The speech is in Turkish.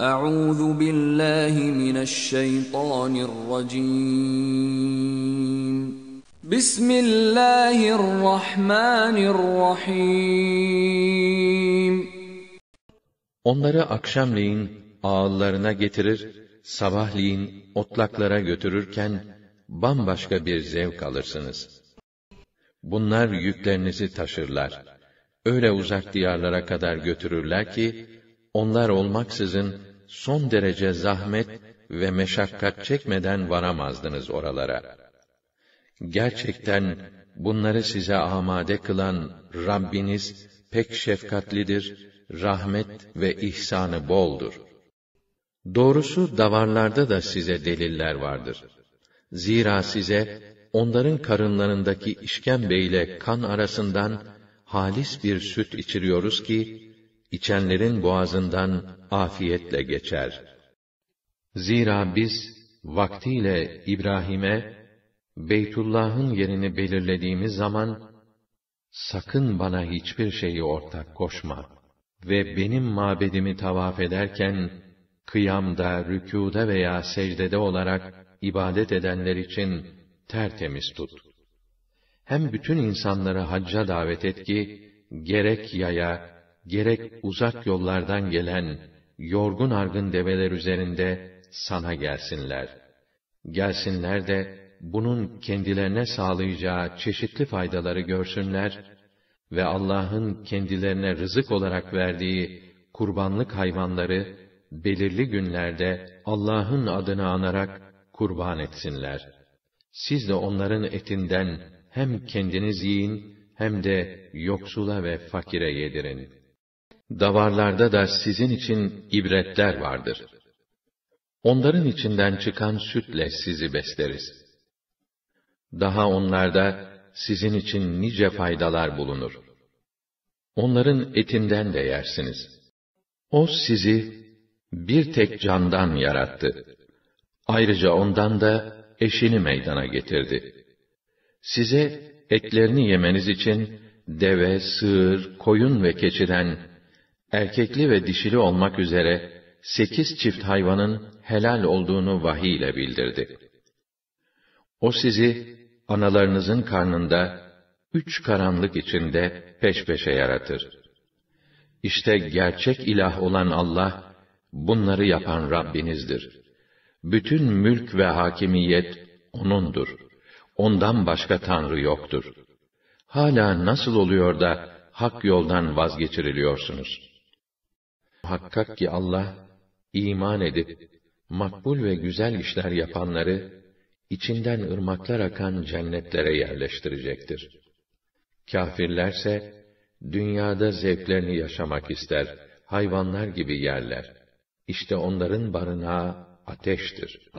Euzu billahi mineşşeytanirracim. Bismillahirrahmanirrahim. Onları akşamleyin ağıllarına getirir, sabahleyin otlaklara götürürken bambaşka bir zevk alırsınız. Bunlar yüklerinizi taşırlar. Öyle uzak diyarlara kadar götürürler ki onlar olmaksızın son derece zahmet ve meşakkat çekmeden varamazdınız oralara. Gerçekten bunları size amade kılan Rabbiniz pek şefkatlidir, rahmet ve ihsanı boldur. Doğrusu davarlarda da size deliller vardır. Zira size onların karınlarındaki işkembeyle kan arasından halis bir süt içiriyoruz ki içenlerin boğazından afiyetle geçer. Zira biz vaktiyle İbrahim'e Beytullah'ın yerini belirlediğimiz zaman sakın bana hiçbir şeyi ortak koşma ve benim mabedimi tavaf ederken kıyamda, rükûda veya secdede olarak ibadet edenler için tertemiz tut. Hem bütün insanları hacca davet et ki, gerek yaya, gerek uzak yollardan gelen yorgun argın develer üzerinde sana gelsinler. Gelsinler de bunun kendilerine sağlayacağı çeşitli faydaları görsünler ve Allah'ın kendilerine rızık olarak verdiği kurbanlık hayvanları belirli günlerde Allah'ın adını anarak kurban etsinler. Siz de onların etinden hem kendiniz yiyin hem de yoksula ve fakire yedirin.'' davarlarda da sizin için ibretler vardır. Onların içinden çıkan sütle sizi besleriz. Daha onlarda sizin için nice faydalar bulunur. Onların etinden de yersiniz. O sizi bir tek candan yarattı. Ayrıca ondan da eşini meydana getirdi. Size etlerini yemeniz için deve, sığır, koyun ve keçiden erkekli ve dişili olmak üzere sekiz çift hayvanın helal olduğunu vahiy ile bildirdi. O sizi analarınızın karnında üç karanlık içinde peş peşe yaratır. İşte gerçek ilah olan Allah bunları yapan Rabbinizdir. Bütün mülk ve hakimiyet onundur. Ondan başka tanrı yoktur. Hala nasıl oluyor da hak yoldan vazgeçiriliyorsunuz?' Muhakkak ki Allah, iman edip, makbul ve güzel işler yapanları, içinden ırmaklar akan cennetlere yerleştirecektir. Kafirlerse, dünyada zevklerini yaşamak ister, hayvanlar gibi yerler. İşte onların barınağı ateştir.